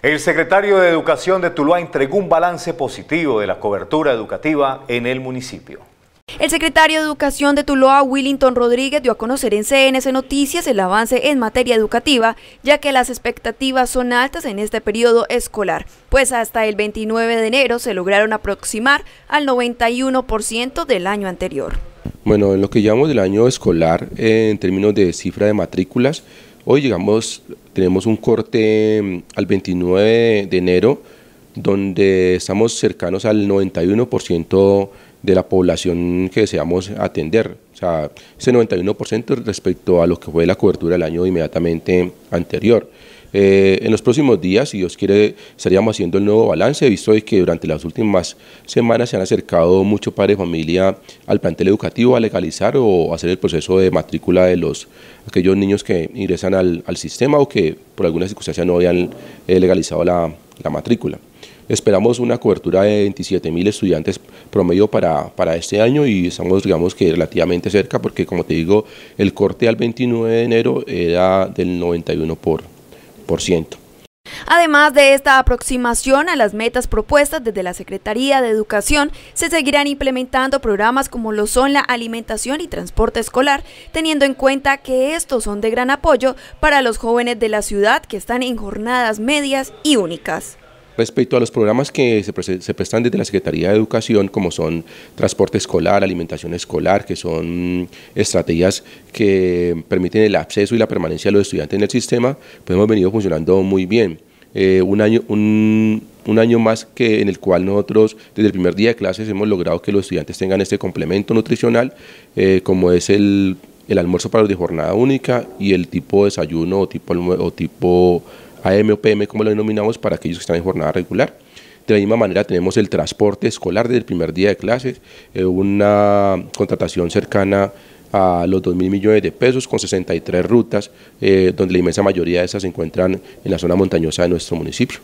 El secretario de Educación de Tuluá entregó un balance positivo de la cobertura educativa en el municipio. El secretario de Educación de Tuloa, Willington Rodríguez, dio a conocer en CNS Noticias el avance en materia educativa, ya que las expectativas son altas en este periodo escolar, pues hasta el 29 de enero se lograron aproximar al 91% del año anterior. Bueno, en lo que llamamos el año escolar, eh, en términos de cifra de matrículas, hoy llegamos tenemos un corte mm, al 29 de enero donde estamos cercanos al 91% de la población que deseamos atender. O sea, ese 91% respecto a lo que fue la cobertura el año inmediatamente anterior. Eh, en los próximos días, si Dios quiere, estaríamos haciendo el nuevo balance, visto que durante las últimas semanas se han acercado muchos padres de familia al plantel educativo a legalizar o hacer el proceso de matrícula de los aquellos niños que ingresan al, sistema o que por alguna circunstancia no habían eh, legalizado la, matrícula. Esperamos una cobertura de 27 mil estudiantes promedio para, para, este año y estamos, digamos, que relativamente cerca porque, como te digo, el corte al 29 de enero era del 91 por Además de esta aproximación a las metas propuestas desde la Secretaría de Educación, se seguirán implementando programas como lo son la alimentación y transporte escolar, teniendo en cuenta que estos son de gran apoyo para los jóvenes de la ciudad que están en jornadas medias y únicas respecto a los programas que se, prestan desde la Secretaría de Educación, como son transporte escolar, alimentación escolar, que son estrategias que permiten el acceso y la permanencia de los estudiantes en el sistema, pues hemos venido funcionando muy bien. Eh, un, año, un, año más que en el cual nosotros desde el primer día de clases hemos logrado que los estudiantes tengan este complemento nutricional, eh, como es el, almuerzo para los de jornada única y el tipo de desayuno o tipo, o tipo AM o como lo denominamos, para aquellos que están en jornada regular. De la misma manera tenemos el transporte escolar desde el primer día de clases, eh, una contratación cercana a los 2 mil millones de pesos con 63 rutas, eh, donde la inmensa mayoría de esas se encuentran en la zona montañosa de nuestro municipio.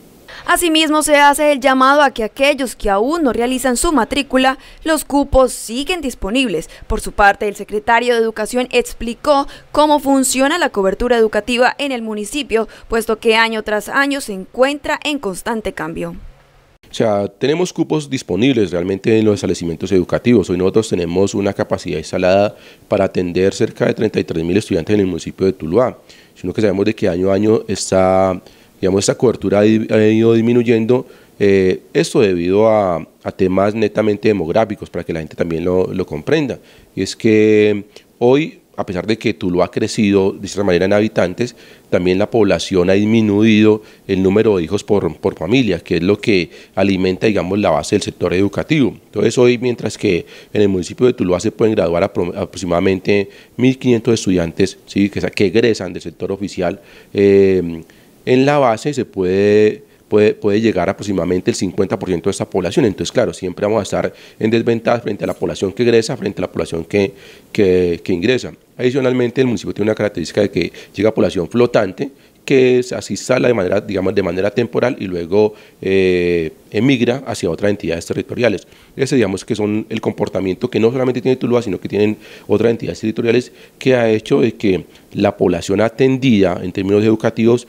Asimismo, se hace el llamado a que aquellos que aún no realizan su matrícula, los cupos siguen disponibles. Por su parte, el secretario de Educación explicó cómo funciona la cobertura educativa en el municipio, puesto que año tras año se encuentra en constante cambio. O sea, tenemos cupos disponibles realmente en los establecimientos educativos. Hoy nosotros tenemos una capacidad instalada para atender cerca de 33.000 estudiantes en el municipio de Tuluá, sino que sabemos de que año a año está digamos, esta cobertura ha ido disminuyendo, eh, esto debido a, temas netamente demográficos, para que la gente también lo, comprenda. Y es que mm, hoy, a pesar de que Tuluá ha crecido de cierta manera en habitantes, también la población ha disminuido el número de hijos por, familia, que es lo que alimenta, digamos, la base del sector educativo. Entonces hoy, mientras que en el municipio de Tuluá se pueden graduar aproximadamente 1.500 estudiantes ¿sí? que, egresan del sector oficial, eh, en la base se puede, puede, puede llegar aproximadamente el 50% de esta población. Entonces, claro, siempre vamos a estar en desventaja frente a la población que egresa, frente a la población que, que, ingresa. Adicionalmente, el municipio tiene una característica de que llega a población flotante, que se así de manera, digamos, de manera temporal y luego eh, emigra hacia otras entidades territoriales. Ese, digamos, que son el comportamiento que no solamente tiene Tuluá, sino que tienen otras entidades territoriales que ha hecho de que la población atendida en términos educativos